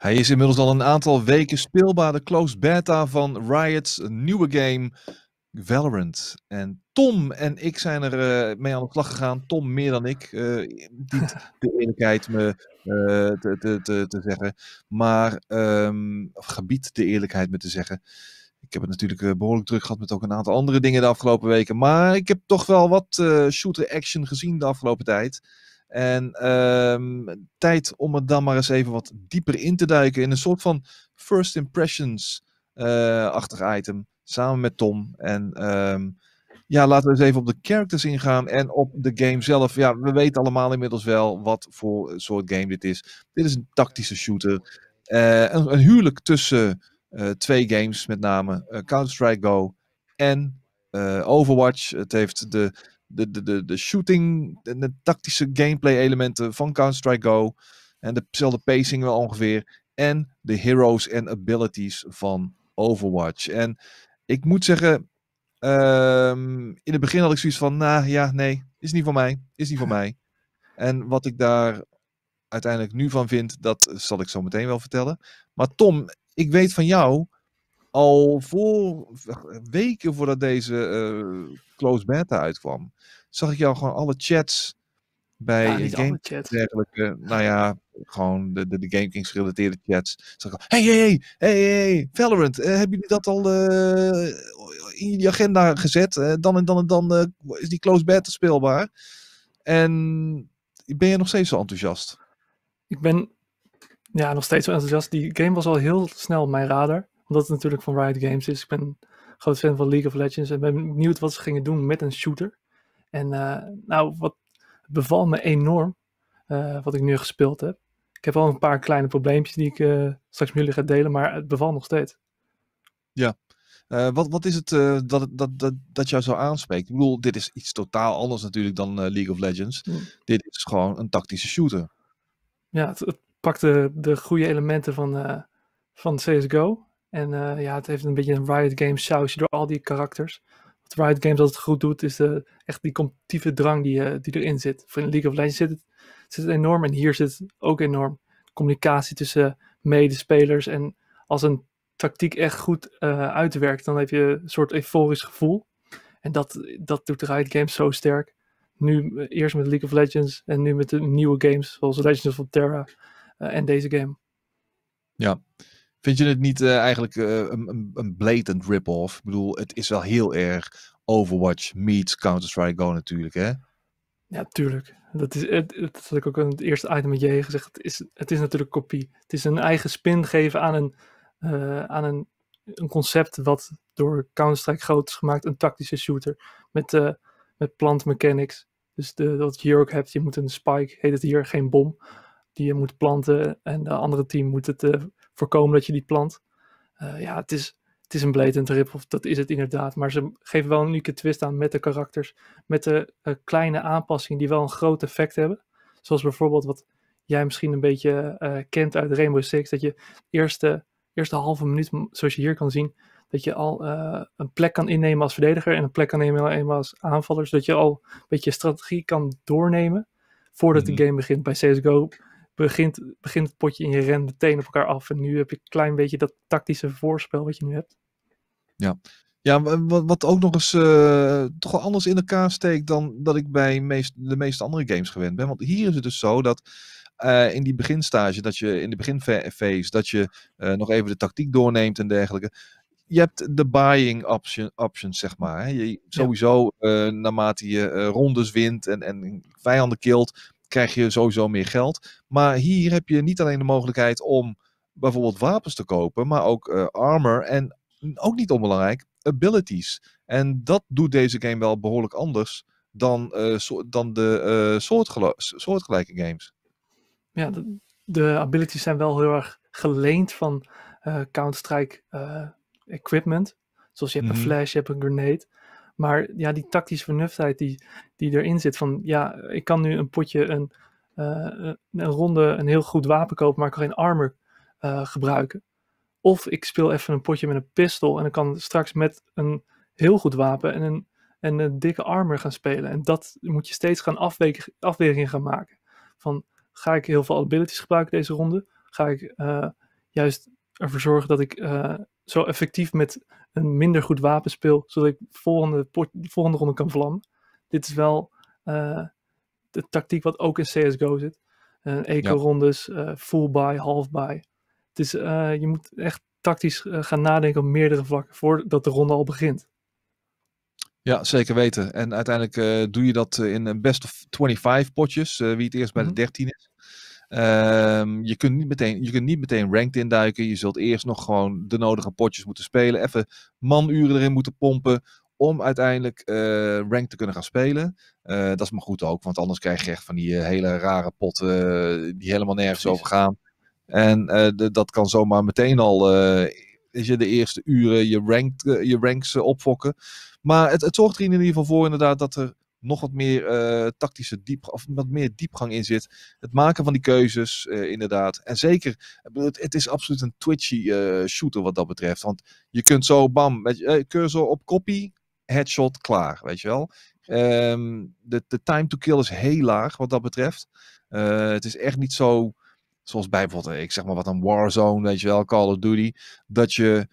Hij is inmiddels al een aantal weken speelbaar, de closed beta van Riot's nieuwe game Valorant. En Tom en ik zijn er eh, mee aan de slag gegaan. Tom meer dan ik, uh, de eerlijkheid me eh, te, te, te, te, zeggen. Maar, um, gebied de eerlijkheid me te zeggen. Ik heb het natuurlijk behoorlijk druk gehad met ook een aantal andere dingen de afgelopen weken. Maar ik heb toch wel wat shooter action gezien de afgelopen tijd. En ehm, tijd om het dan maar eens even wat dieper in te duiken in een soort van first impressions-achtig eh, item. Samen met Tom. En ehm, ja, laten we eens even op de characters ingaan en op de game zelf. Ja, we weten allemaal inmiddels wel wat voor soort game dit is. Dit is een tactische shooter. Eh, een, een, huwelijk tussen eh, twee games, met name Counter-Strike Go en Overwatch. Het heeft de de, de, de, de shooting, de, de tactische gameplay elementen van Counter-Strike Go. En dezelfde pacing wel ongeveer. En de heroes en abilities van Overwatch. En ik moet zeggen, ehm, in het begin had ik zoiets van, nou ja, nee, is niet voor mij, is niet voor mij. En wat ik daar uiteindelijk nu van vind, dat zal ik zo meteen wel vertellen. Maar Tom, ik weet van jou al voor weken voordat deze uh, closed beta uitkwam, zag ik jou gewoon alle chats bij Game chat. dergelijke. Nou ja, gewoon de, de, de Game Kings gerelateerde chats. Zag ik, hey, hey, hey, hey, hey Valorant, eh, hebben jullie dat al eh, in je agenda gezet? dan en dan en dan is die closed beta speelbaar. En ben je nog steeds zo enthousiast? Ik ben ja, nog steeds zo enthousiast. Die game was al heel snel op mijn radar omdat het natuurlijk van Riot Games is. Ik ben groot fan van League of Legends. En ben benieuwd wat ze gingen doen met een shooter. En eh, nou, wat beval me enorm. Eh, wat ik nu gespeeld heb. Ik heb al een paar kleine probleempjes die ik eh, straks met jullie ga delen. Maar het beval nog steeds. Ja, wat, wat is het dat, dat, dat, dat jou zo aanspreekt? Ik bedoel, dit is iets totaal anders natuurlijk dan League of Legends. Mm. Dit is gewoon een tactische shooter. Ja, het, het pakt de, de goede elementen van, van CSGO. En eh, ja, het heeft een beetje een Riot Games sausje door al die karakters. Wat Riot Games het goed doet, is de, eh, echt die competitieve drang die, eh, die erin zit. Voor in League of Legends zit het, zit het enorm en hier zit ook enorm. Communicatie tussen medespelers en als een tactiek echt goed uitwerkt, dan heb je een soort euforisch gevoel. En dat, dat doet Riot Games zo sterk. Nu eerst met League of Legends en nu met de nieuwe games, zoals Legends of Terra en deze game. Ja, Vind je het niet eh, eigenlijk eh, een, een blatant rip-off? Ik bedoel, het is wel heel erg Overwatch meets Counter-Strike Go natuurlijk, hè? Ja, tuurlijk. Dat, is, het, dat had ik ook in het eerste item met je gezegd. Het is, het is natuurlijk kopie. Het is een eigen spin geven aan een, eh, aan een, een concept wat door Counter-Strike groot is gemaakt. Een tactische shooter met, uh, met plant mechanics. Dus de, wat je hier ook hebt, je moet een spike, heet het hier, geen bom. Die je moet planten en de andere team moet het voorkomen dat je die plant. Eh, ja, het is, het is een blatant rip-off, dat is het inderdaad. Maar ze geven wel een unieke twist aan met de karakters, met de eh, kleine aanpassingen die wel een groot effect hebben. Zoals bijvoorbeeld wat jij misschien een beetje eh, kent uit Rainbow Six, dat je eerste, eerste halve minuut, zoals je hier kan zien, dat je al een plek kan innemen als verdediger en een plek kan nemen als aanvaller, zodat je al een beetje strategie kan doornemen voordat mhm. de game begint. Bij CSGO begint, begint het potje in je rent meteen op elkaar af. En nu heb je een klein beetje dat tactische voorspel wat je nu hebt. Ja, ja wat, wat ook nog eens eh, toch wel anders in elkaar steekt dan dat ik bij meest, de meeste andere games gewend ben. Want hier is het dus zo dat eh, in die beginstage, dat je in de beginfase, dat je eh, nog even de tactiek doorneemt en dergelijke. Je hebt de buying option, options, zeg maar. Hè. Je, sowieso, naarmate je rondes wint en, en vijanden kilt, krijg je sowieso meer geld. Maar hier heb je niet alleen de mogelijkheid om bijvoorbeeld wapens te kopen, maar ook uh, armor en ook niet onbelangrijk, abilities. En dat doet deze game wel behoorlijk anders dan, uh, dan de eh, soortgelijke games. Ja, de, de, abilities zijn wel heel erg geleend van Counter-Strike equipment. Zoals je hebt een mhm. flash, je hebt een grenade. Maar ja, die tactische vernuftheid die, die erin zit. Van ja, ik kan nu een potje, een, eh, een ronde, een heel goed wapen kopen, maar ik kan geen armor eh, gebruiken. Of ik speel even een potje met een pistol en dan kan straks met een heel goed wapen en een, en een dikke armor gaan spelen. En dat moet je steeds gaan afweer afwegingen gaan maken. Van ga ik heel veel abilities gebruiken deze ronde? Ga ik eh, juist ervoor zorgen dat ik zo effectief met een minder goed wapen zodat ik de volgende, volgende ronde kan vlammen. Dit is wel eh, de tactiek wat ook in CSGO zit. Uh, eh, Eco-rondes, eh, full buy, half buy. Het is, je moet echt tactisch gaan nadenken op meerdere vlakken voordat de ronde al begint. Ja, zeker weten. En uiteindelijk doe je dat in een best of 25 potjes, wie het eerst bij de 13 mhm. is. Ehm, je, kunt niet meteen, je kunt niet meteen ranked induiken. Je zult eerst nog gewoon de nodige potjes moeten spelen. Even manuren erin moeten pompen om uiteindelijk uh, te kunnen gaan spelen. Eh, dat is maar goed ook, want anders krijg je echt van die eh, hele rare potten die helemaal nergens over gaan. En dat kan zomaar meteen al is je de eerste uren je, ranked, je ranks opfokken. Maar het, het zorgt er in ieder geval voor inderdaad dat er nog wat meer eh, tactische diep, of wat meer diepgang in zit. Het maken van die keuzes, eh, inderdaad. En zeker, het, het, is absoluut een twitchy eh, shooter wat dat betreft. Want je kunt zo, bam, met je cursor op kopie. headshot, klaar, weet je wel. Ehm, de, de time to kill is heel laag wat dat betreft. het is echt niet zo, zoals bij bijvoorbeeld, ik zeg maar wat een Warzone, weet je wel, Call of Duty, dat je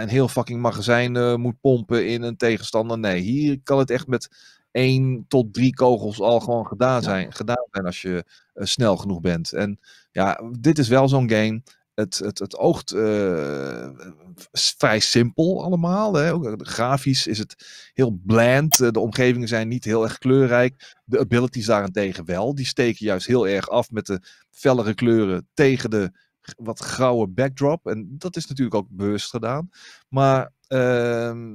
een heel fucking magazijn moet pompen in een tegenstander. Nee, hier kan het echt met één tot drie kogels al gewoon gedaan zijn, gedaan zijn als je eh, snel genoeg bent. En ja, dit is wel zo'n game. Het, het, het oogt eh, vrij simpel allemaal. Hè? Eh, grafisch is het heel bland. De omgevingen zijn niet heel erg kleurrijk. De abilities daarentegen wel. Die steken juist heel erg af met de fellere kleuren tegen de wat grauwe backdrop. En dat is natuurlijk ook bewust gedaan. Maar ehm,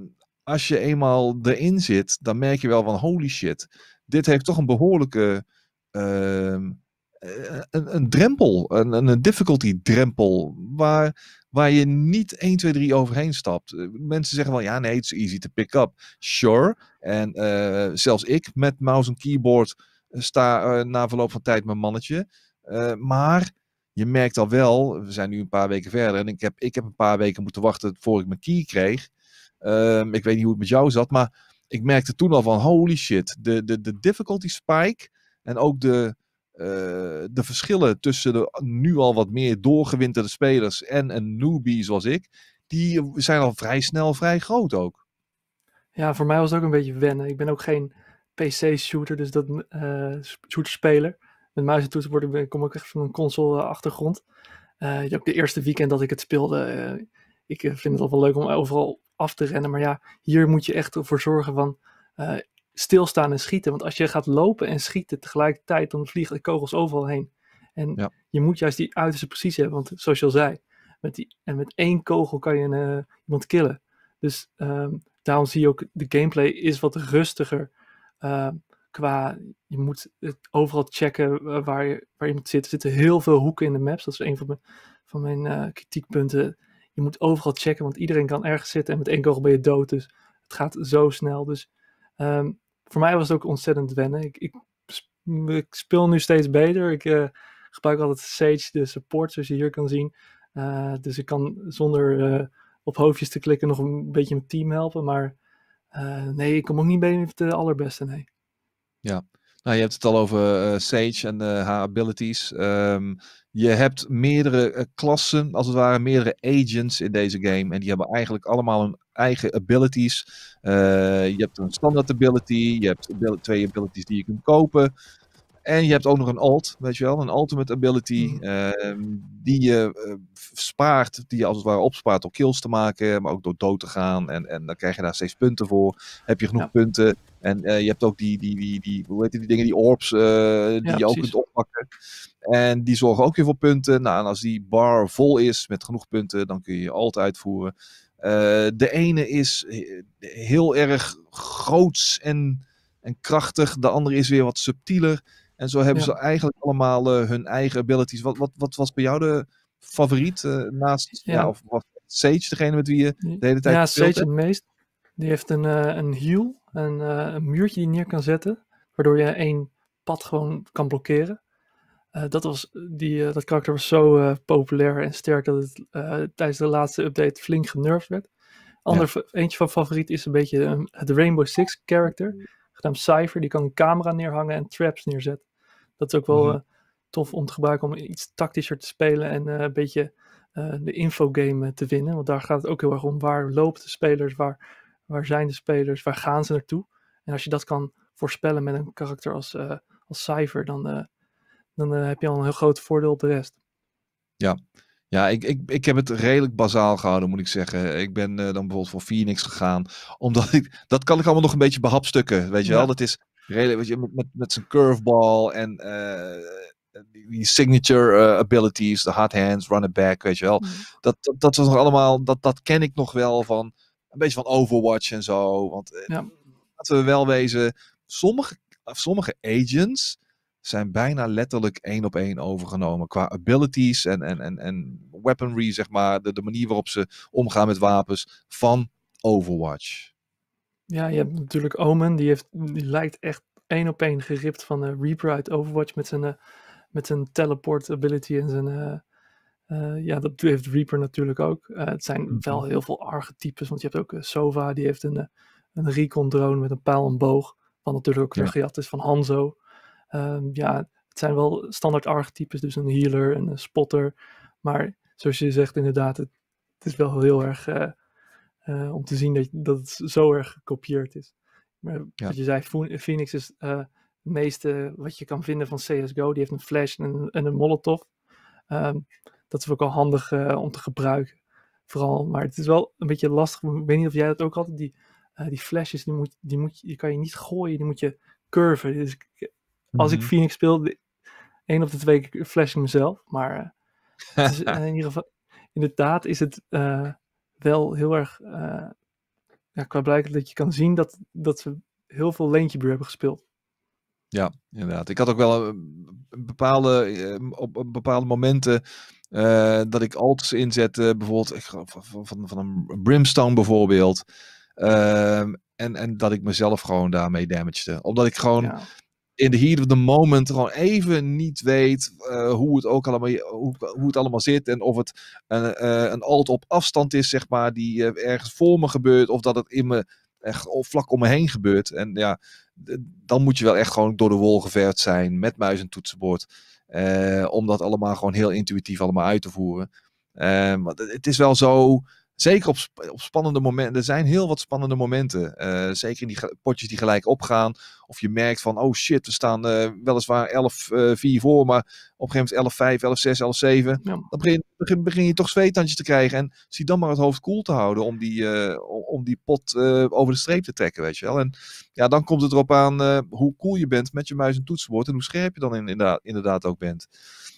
als je eenmaal erin zit, dan merk je wel van holy shit, dit heeft toch een behoorlijke ehm, eh, een, een, drempel, een, een difficulty drempel, waar, waar je niet 1, 2, 3 overheen stapt. Eh, mensen zeggen wel, ja nee, it's easy to pick up. Sure. En eh, zelfs ik met mouse en keyboard sta na verloop van tijd mijn mannetje. maar je merkt al wel, we zijn nu een paar weken verder en ik heb, ik heb een paar weken moeten wachten voor ik mijn key kreeg. Ehm, ik weet niet hoe het met jou zat, maar ik merkte toen al van holy shit, de, de, de difficulty spike en ook de, eh, de verschillen tussen de nu al wat meer doorgewinterde spelers en een newbie zoals ik, die zijn al vrij snel vrij groot ook. Ja, voor mij was het ook een beetje wennen. Ik ben ook geen PC-shooter, dus dat uh, eh, shooter-speler. Met muis en toetsenbord kom ik echt van een console-achtergrond. Eh, uh, ook de eerste weekend dat ik het speelde, ik vind het al wel leuk om overal af te rennen. Maar ja, hier moet je echt ervoor zorgen van uh, stilstaan en schieten. Want als je gaat lopen en schieten tegelijkertijd, dan vliegen de kogels overal heen. En je moet juist die uiterste precies hebben. Want zoals je al zei, met die, en met één kogel kan je eh, iemand killen. Dus ehm, daarom zie je ook, de gameplay is wat rustiger. Ehm, qua, je moet het overal checken eh, waar je, waar je moet zitten. Er zitten heel veel hoeken in de maps. Dat is een van mijn, van mijn kritiekpunten je moet overal checken, want iedereen kan ergens zitten en met één kogel ben je dood. Dus het gaat zo snel. Dus ehm, voor mij was het ook ontzettend wennen. Ik, ik, ik speel nu steeds beter. Ik eh, gebruik altijd Sage, de support, zoals je hier kan zien. Eh, dus ik kan zonder eh, op hoofdjes te klikken nog een beetje mijn team helpen. Maar nee, ik kom ook niet bij de allerbeste, nee. Ja, nou, je hebt het al over Sage en haar abilities. Ehm, je hebt meerdere eh, klassen, als het ware, meerdere agents in deze game. En die hebben eigenlijk allemaal hun eigen abilities. Eh, je hebt een standaard ability, je hebt twee abilities die je kunt kopen. En je hebt ook nog een alt, weet je wel, een ultimate ability. Mhm. Ehm, die je eh, spaart, die je als het ware opspaart door kills te maken, maar ook door dood te gaan. En, en dan krijg je daar steeds punten voor. Heb je genoeg punten? En eh, je hebt ook die, die, die, die, hoe heet die, dingen, die orbs, eh, die je ook kunt oppakken. En die zorgen ook weer voor punten. Nou, en als die bar vol is met genoeg punten, dan kun je je alt uitvoeren. de ene is heel erg groots en, en krachtig, de andere is weer wat subtieler. En zo hebben ze eigenlijk allemaal eh, hun eigen abilities. Wat, wat, wat was bij jou de favoriet eh, naast, ja. of was Sage degene met wie je de hele tijd Ja, Sage het meest. Die heeft een, eh, een heel, een, een muurtje die je neer kan zetten, waardoor je één pad gewoon kan blokkeren. dat, was, die, dat karakter was zo populair en sterk dat het tijdens de laatste update flink genervd werd. Ander, Eentje van favoriet is een beetje ehm, het Rainbow Six character, genaamd Cypher. Die kan een camera neerhangen en traps neerzetten. Dat is ook wel mhm. eh, tof om te gebruiken om iets tactischer te spelen en eh, een beetje eh, de infogame te winnen. Want daar gaat het ook heel erg om. Waar lopen de spelers? Waar, waar zijn de spelers? Waar gaan ze naartoe? En als je dat kan voorspellen met een karakter als, als cijfer, dan, dan heb je al een heel groot voordeel op de rest. Ja, ja ik, ik, ik heb het redelijk bazaal gehouden, moet ik zeggen. Ik ben dan bijvoorbeeld voor Phoenix gegaan, omdat ik, dat kan ik allemaal nog een beetje behapstukken, weet je wel. Dat is, je, met, met zijn curveball en eh, die signature eh, abilities, de hot hands, running back, weet je wel. Mhm. Dat, dat, dat was nog allemaal, dat, dat ken ik nog wel van een beetje van Overwatch en zo. Want eh, laten we wel wezen, sommige, sommige agents zijn bijna letterlijk één op één overgenomen qua abilities en, en, en, en weaponry, zeg maar, de, de manier waarop ze omgaan met wapens van Overwatch. Ja, je hebt natuurlijk Omen, die, heeft, die lijkt echt één op één geript van uh, Reaper uit Overwatch met zijn, uh, met zijn teleport ability en zijn... Eh, ja, dat heeft Reaper natuurlijk ook. het zijn mhm. wel heel veel archetypes, want je hebt ook Sova, die heeft een, een recon drone met een pijl en boog, wat natuurlijk ook ja. gejat is van Hanzo. Ehm, ja, het zijn wel standaard archetypes, dus een healer en een spotter. Maar zoals je zegt, inderdaad, het, het is wel heel erg eh, om te zien dat, dat het zo erg gekopieerd is. Maar wat je zei, Phoenix is eh, het meeste wat je kan vinden van CSGO. Die heeft een flash en, een, en een molotov. Ehm, dat is ook al handig eh, om te gebruiken. Vooral, maar het is wel een beetje lastig. Ik weet niet of jij dat ook had. Die, die flashes, die, moet, die, moet, die kan je niet gooien. Die moet je curven. Dus als ik mhm. Phoenix speel, één op de twee keer flash ik mezelf. Maar is, in ieder geval, inderdaad is het wel heel erg eh, ja, qua blijkt dat je kan zien dat, dat ze heel veel leentjebuur hebben gespeeld. Ja, inderdaad. Ik had ook wel een eh, bepaalde, eh, op bepaalde momenten dat ik alters inzette, bijvoorbeeld van, van, van een brimstone bijvoorbeeld. Ehm, en, en dat ik mezelf gewoon daarmee damagede. Omdat ik gewoon in de heat of the moment gewoon even niet weet eh, hoe, het ook allemaal, hoe, hoe, het allemaal zit. En of het een, uh, eh, een alt op afstand is, zeg maar, die eh, ergens voor me gebeurt. Of dat het in me, echt, vlak om me heen gebeurt. En ja, dan moet je wel echt gewoon door de wol geverd zijn met muis en toetsenbord. om dat allemaal gewoon heel intuïtief allemaal uit te voeren. want het is wel zo Zeker op, op spannende momenten. Er zijn heel wat spannende momenten. Eh, zeker in die potjes die gelijk opgaan. Of je merkt van, oh shit, we staan eh, weliswaar 11-4 eh, voor. Maar op een gegeven moment 11-5, 11-6, 11-7. Dan begin, begin, begin, je toch zweetandjes te krijgen. En zie dan maar het hoofd koel te houden om die, om die pot over de streep te trekken, weet je wel. En ja, dan komt het erop aan hoe cool je bent met je muis en toetsenbord. En hoe scherp je dan inderdaad, inderdaad ook bent.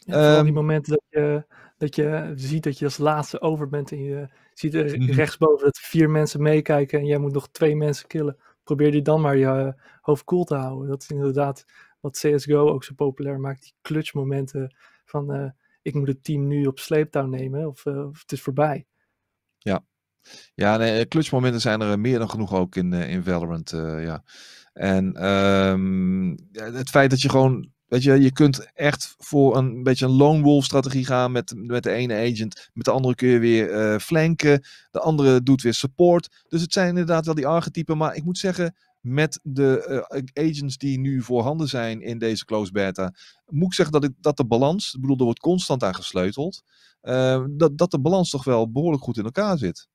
Ja, ehm, die momenten dat je, dat je ziet dat je als laatste over bent in je ziet er mhm. rechtsboven dat vier mensen meekijken en jij moet nog twee mensen killen. Probeer die dan maar je eh, hoofd koel cool te houden. Dat is inderdaad wat CSGO ook zo populair maakt. Die clutchmomenten van eh, ik moet het team nu op sleeptouw nemen of, eh, het is voorbij. Ja, ja nee, clutchmomenten zijn er meer dan genoeg ook in, in Valorant. ja. En ehm, het feit dat je gewoon Weet je, je kunt echt voor een beetje een lone wolf strategie gaan met, met de ene agent. Met de andere kun je weer eh, flanken. De andere doet weer support. Dus het zijn inderdaad wel die archetypen. Maar ik moet zeggen, met de eh, agents die nu voorhanden zijn in deze closed beta, moet ik zeggen dat, ik, dat de balans, ik bedoel, er wordt constant aan gesleuteld, eh, dat, dat de balans toch wel behoorlijk goed in elkaar zit.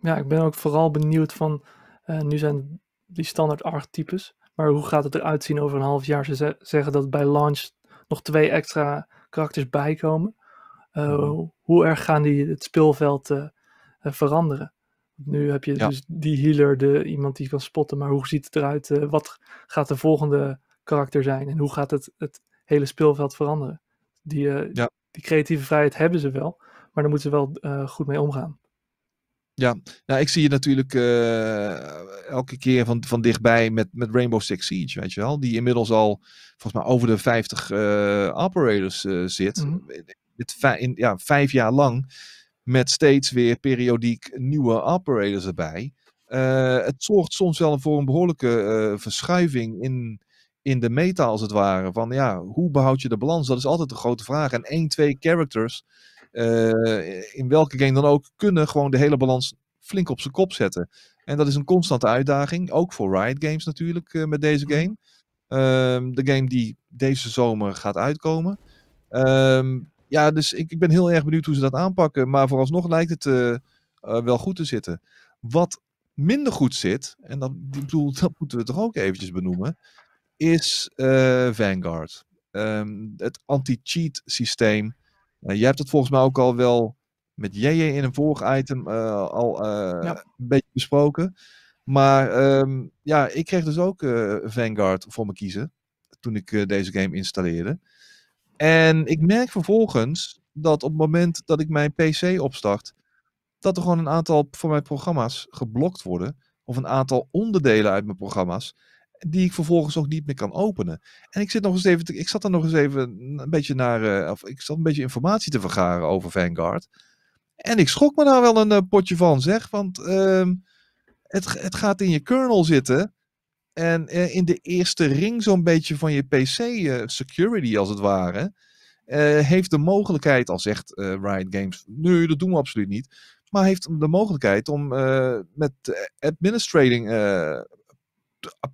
Ja, ik ben ook vooral benieuwd van, nu zijn die standaard archetypes, maar hoe gaat het eruit zien over een half jaar? Ze zeggen dat bij launch nog twee extra karakters bijkomen. Eh, mhm. Hoe erg gaan die het speelveld uh, veranderen? Nu heb je dus die healer, de, iemand die kan spotten. Maar hoe ziet het eruit? wat gaat de volgende karakter zijn? En hoe gaat het, het hele speelveld veranderen? Die, die creatieve vrijheid hebben ze wel. Maar daar moeten ze wel goed mee omgaan. Ja, nou ik zie je natuurlijk eh, elke keer van, van dichtbij met, met Rainbow Six Siege, weet je wel. Die inmiddels al volgens mij over de 50 eh, operators eh, zit. Mm -hmm. ja, vijf jaar lang met steeds weer periodiek nieuwe operators erbij. het zorgt soms wel voor een behoorlijke verschuiving in, in de meta als het ware. Van ja, hoe behoud je de balans? Dat is altijd de grote vraag. En één, twee characters eh, in welke game dan ook, kunnen gewoon de hele balans flink op zijn kop zetten. En dat is een constante uitdaging, ook voor Riot Games natuurlijk eh, met deze mhm. game. Ehm, de game die deze zomer gaat uitkomen. Ehm, ja, dus ik, ik, ben heel erg benieuwd hoe ze dat aanpakken. Maar vooralsnog lijkt het eh, wel goed te zitten. Wat minder goed zit, en dat, bedoel, dat moeten we toch ook eventjes benoemen, is Vanguard. Ehm, het anti-cheat systeem eh, jij hebt het volgens mij ook al wel met JJ in een vorig item eh, al eh, een beetje besproken. Maar ehm, ja, ik kreeg dus ook Vanguard voor me kiezen toen ik deze game installeerde. En ik merk vervolgens dat op het moment dat ik mijn PC opstart, dat er gewoon een aantal van mijn programma's geblokt worden. Of een aantal onderdelen uit mijn programma's die ik vervolgens ook niet meer kan openen. En ik, zit nog eens even ik zat er nog eens even een beetje naar, eh, of ik zat een beetje informatie te vergaren over Vanguard. En ik schrok me daar wel een eh, potje van, zeg. Want ehm, het, het gaat in je kernel zitten. En eh, in de eerste ring zo'n beetje van je PC security, als het ware. heeft de mogelijkheid, al zegt Riot Games, nu dat doen we absoluut niet. Maar heeft de mogelijkheid om met administrating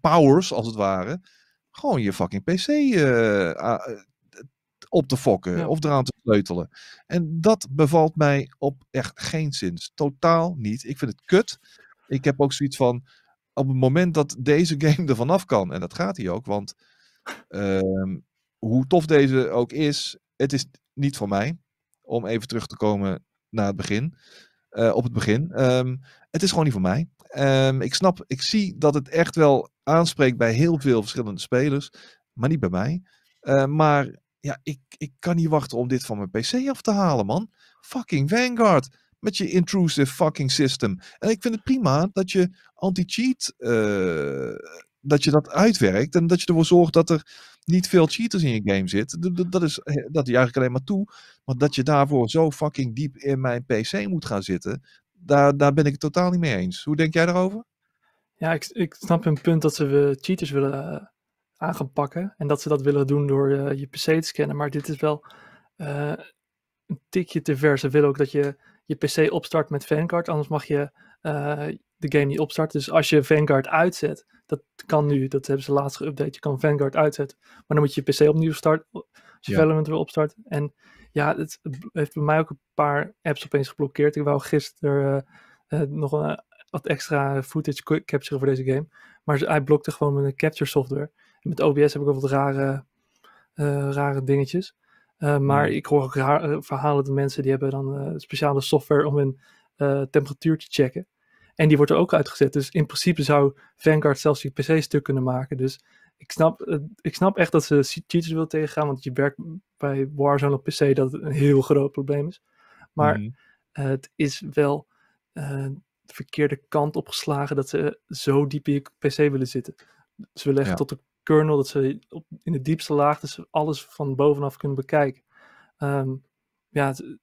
powers, als het ware, gewoon je fucking PC eh, eh, op te fokken of eraan te sleutelen. En dat bevalt mij op echt geen zin, dus Totaal niet. Ik vind het kut. Ik heb ook zoiets van, op het moment dat deze game er vanaf kan, en dat gaat hij ook, want ehm, hoe tof deze ook is, het is niet voor mij. Om even terug te komen naar het begin. Eh, op het begin. Ehm, het is gewoon niet voor mij. Ehm, ik snap, ik zie dat het echt wel aanspreekt bij heel veel verschillende spelers, maar niet bij mij. Ehm, maar ja, ik, ik kan niet wachten om dit van mijn PC af te halen, man. Fucking Vanguard met je intrusive fucking system. En ik vind het prima dat je anti-cheat, eh, dat je dat uitwerkt en dat je ervoor zorgt dat er niet veel cheaters in je game zit. Dat, is, eh, dat die eigenlijk alleen maar toe. Maar dat je daarvoor zo fucking diep in mijn PC moet gaan zitten, daar, daar ben ik het totaal niet mee eens. Hoe denk jij daarover? Ja, ik, ik snap hun punt dat ze cheaters willen uh, En dat ze dat willen doen door eh, je PC te scannen. Maar dit is wel een tikje te ver. Ze willen ook dat je je PC opstart met fancard, Anders mag je eh, de game niet opstart. Dus als je Vanguard uitzet, dat kan nu, dat hebben ze laatste geüpdate, je kan Vanguard uitzetten. Maar dan moet je je PC opnieuw starten, als je Valorant wil weer En ja, het heeft bij mij ook een paar apps opeens geblokkeerd. Ik wou gisteren uh, nog wat extra footage capturen voor deze game. Maar hij blokte gewoon mijn capture software. En met OBS heb ik wel wat rare, rare dingetjes. maar mm. ik hoor ook verhalen van mensen die hebben dan speciale software om hun temperatuur te checken. En die wordt er ook uitgezet. Dus in principe zou Vanguard zelfs je PC stuk kunnen maken. Dus ik snap, ik snap echt dat ze cheaters wil tegengaan. Want je werkt bij Warzone op PC dat het een heel groot probleem is. Maar mhm. het is wel eh, de verkeerde kant opgeslagen dat ze zo diep in je PC willen zitten. Ze willen echt tot de kernel, dat ze op, in de diepste laag dus alles van bovenaf kunnen bekijken. Ehm, ja, het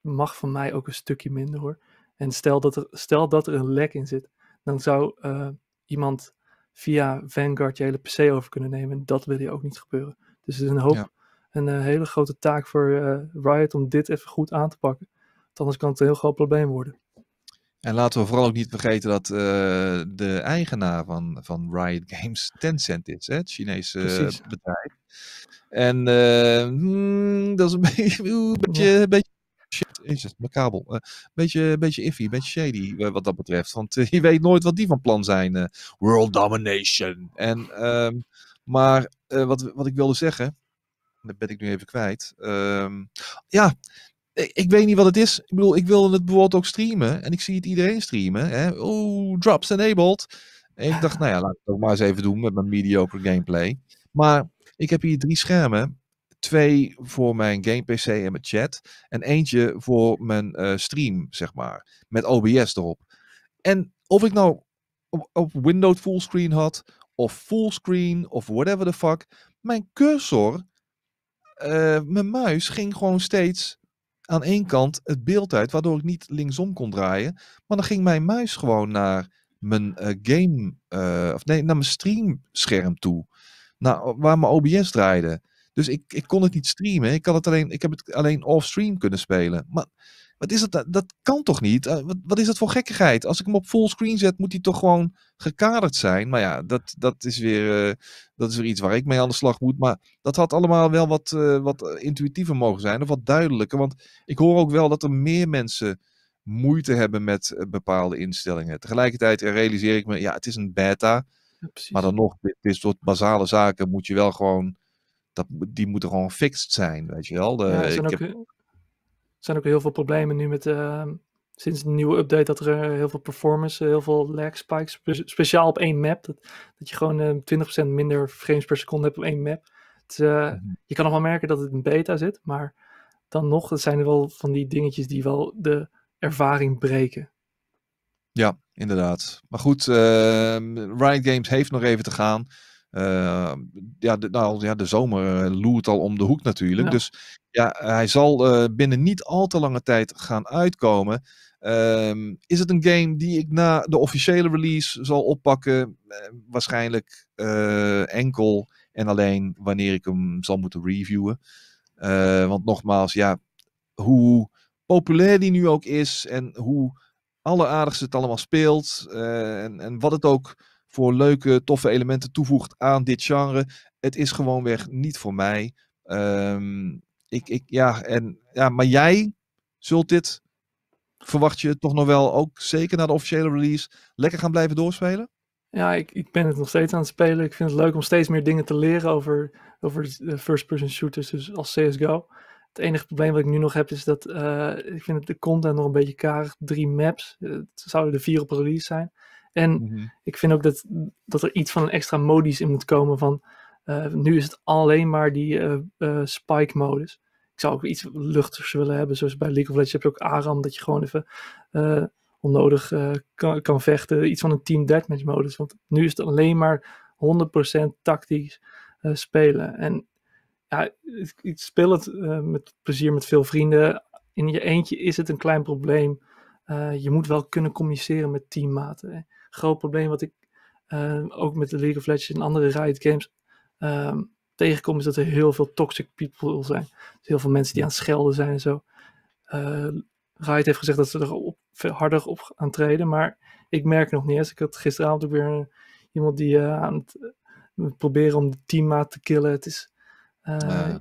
mag van mij ook een stukje minder hoor. En stel dat er, stel dat er een lek in zit, dan zou eh, iemand via Vanguard je hele PC over kunnen nemen. En dat wil je ook niet gebeuren. Dus het is een hoop, een eh, hele grote taak voor eh, Riot om dit even goed aan te pakken. Want anders kan het een heel groot probleem worden. En laten we vooral ook niet vergeten dat de eigenaar van, van Riot Games Tencent is, hè? het Chinese Precies. bedrijf. En hmm, dat is een beetje, een beetje, een beetje shit, is het, mijn kabel. Uh, beetje, beetje iffy, beetje shady eh, wat dat betreft. Want eh, je weet nooit wat die van plan zijn. world domination. En, ehm, maar wat, wat ik wilde zeggen, dat ben ik nu even kwijt. Ehm, ja, ik, weet niet wat het is. Ik bedoel, ik wilde het bijvoorbeeld ook streamen. En ik zie het iedereen streamen. Oh, drops enabled. En ik dacht, nou ja, laat ik het ook maar eens even doen met mijn mediocre gameplay. Maar ik heb hier drie schermen twee voor mijn game PC en mijn chat. En eentje voor mijn eh, stream, zeg maar. Met OBS erop. En of ik nou op, op Windows fullscreen had, of fullscreen, of whatever the fuck. Mijn cursor, eh, mijn muis ging gewoon steeds aan één kant het beeld uit, waardoor ik niet linksom kon draaien. Maar dan ging mijn muis gewoon naar mijn eh, game, of nee, naar mijn streamscherm toe. Nou, waar mijn OBS draaide. Dus ik, ik kon het niet streamen. Ik, kan het alleen, ik heb het alleen off-stream kunnen spelen. Maar wat is dat? Dat kan toch niet? Eh, wat, wat is dat voor gekkigheid? Als ik hem op fullscreen zet, moet hij toch gewoon gekaderd zijn? Maar ja, dat, dat, is weer, eh, dat is weer iets waar ik mee aan de slag moet. Maar dat had allemaal wel wat, eh, wat intuïtiever mogen zijn. Of wat duidelijker. Want ik hoor ook wel dat er meer mensen moeite hebben met bepaalde instellingen. Tegelijkertijd realiseer ik me, ja, het is een beta. maar dan nog, dit soort basale zaken moet je wel gewoon die moeten gewoon fixed zijn, weet je wel. De, er zijn, ook, zijn, ook, heel veel problemen nu met, uh, sinds de nieuwe update, dat er eh, heel veel performance, eh, heel veel lag spikes, speciaal op één map. Dat, dat je gewoon uh, eh, 20% minder frames per seconde hebt op één map. Het, mhm. Je kan nog wel merken dat het in beta zit, maar dan nog, dat zijn er wel van die dingetjes die wel de ervaring breken. Ja, inderdaad. Maar goed, ehm, Riot Games heeft nog even te gaan. Eh, ja, de, nou, ja, de zomer eh, loert al om de hoek natuurlijk. Dus ja, hij zal eh, binnen niet al te lange tijd gaan uitkomen. Ehm, is het een game die ik na de officiële release zal oppakken? waarschijnlijk enkel en alleen wanneer ik hem zal moeten reviewen. want nogmaals, ja, hoe populair die nu ook is en hoe alleraardigst het allemaal speelt en, en wat het ook voor leuke, toffe elementen toevoegt aan dit genre. Het is gewoonweg niet voor mij. Ehm, ik, ik, ja, en, ja, maar jij zult dit, verwacht je toch nog wel, ook zeker na de officiële release, lekker gaan blijven doorspelen? Ja, ik, ik ben het nog steeds aan het spelen. Ik vind het leuk om steeds meer dingen te leren over, over first-person shooters, dus als CSGO. Het enige probleem wat ik nu nog heb is dat eh, ik vind het de content nog een beetje karig. Drie maps, het eh, zouden er vier op release zijn. En mhm. ik vind ook dat, dat er iets van een extra modus in moet komen van eh, nu is het alleen maar die eh, eh, spike modus. Ik zou ook iets luchtigs willen hebben, zoals bij League of Legends heb je ook ARAM, dat je gewoon even onnodig kan, kan, vechten. Iets van een team deathmatch modus, want nu is het alleen maar 100% tactisch spelen. En ja, ik, speel het met plezier met veel vrienden. In je eentje is het een klein probleem. je moet wel kunnen communiceren met teammaten. Hè groot probleem wat ik ehm, ook met de League of Legends en andere Riot Games ehm, tegenkom, is dat er heel veel toxic people zijn. Dus heel veel mensen die aan het schelden zijn en zo. Eh, Riot heeft gezegd dat ze er op, veel harder op gaan treden, maar ik merk nog niet eens. Ik had gisteravond ook weer eh, iemand die uh, aan het proberen om de teammaat te killen. Het is, ah,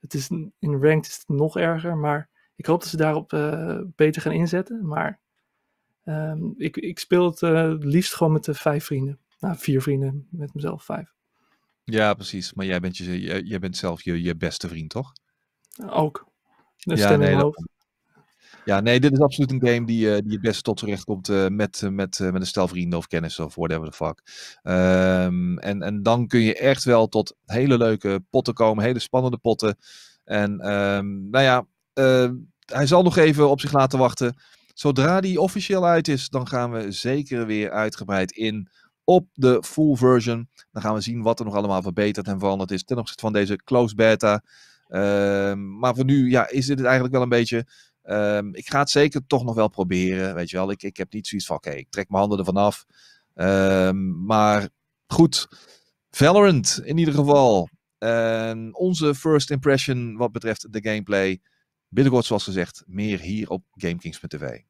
het is, in ranked is het nog erger, maar ik hoop dat ze daarop beter gaan inzetten. Maar Ehm, ik, ik speel het eh, liefst gewoon met de eh, vijf vrienden. Nou, vier vrienden, met mezelf vijf. Ja, precies. Maar jij bent, je, jij, bent zelf je, je beste vriend, toch? Ook. ja, nee, hoofd. ja, nee, dit is absoluut een game die, uh, die het beste tot z'n recht komt met, met, met een stel vrienden of kennis of whatever the fuck. Ehm, en, en dan kun je echt wel tot hele leuke potten komen, hele spannende potten. En ehm, nou ja, hij zal nog even op zich laten wachten. Zodra die officieel uit is, dan gaan we zeker weer uitgebreid in op de full version. Dan gaan we zien wat er nog allemaal verbeterd en veranderd is ten opzichte van deze closed beta. Ehm, maar voor nu ja, is dit het eigenlijk wel een beetje. Ehm, ik ga het zeker toch nog wel proberen. Weet je wel, ik, ik heb niet zoiets van: oké, ik trek mijn handen ervan af. Ehm, maar goed, Valorant in ieder geval. onze first impression wat betreft de gameplay. Binnenkort, zoals gezegd, meer hier op GameKings.tv.